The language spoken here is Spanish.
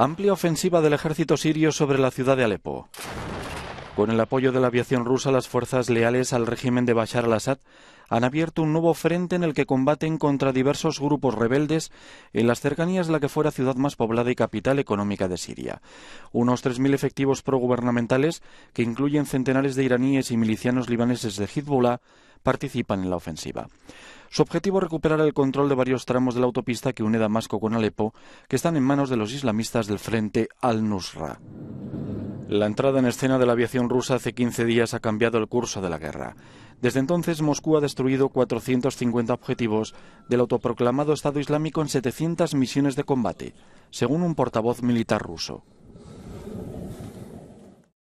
Amplia ofensiva del ejército sirio sobre la ciudad de Alepo. Con el apoyo de la aviación rusa, las fuerzas leales al régimen de Bashar al-Assad han abierto un nuevo frente en el que combaten contra diversos grupos rebeldes en las cercanías de la que fuera ciudad más poblada y capital económica de Siria. Unos 3.000 efectivos progubernamentales, que incluyen centenares de iraníes y milicianos libaneses de Hezbollah, participan en la ofensiva. Su objetivo es recuperar el control de varios tramos de la autopista que une Damasco con Alepo, que están en manos de los islamistas del Frente al-Nusra. La entrada en escena de la aviación rusa hace 15 días ha cambiado el curso de la guerra. Desde entonces, Moscú ha destruido 450 objetivos del autoproclamado Estado Islámico en 700 misiones de combate, según un portavoz militar ruso.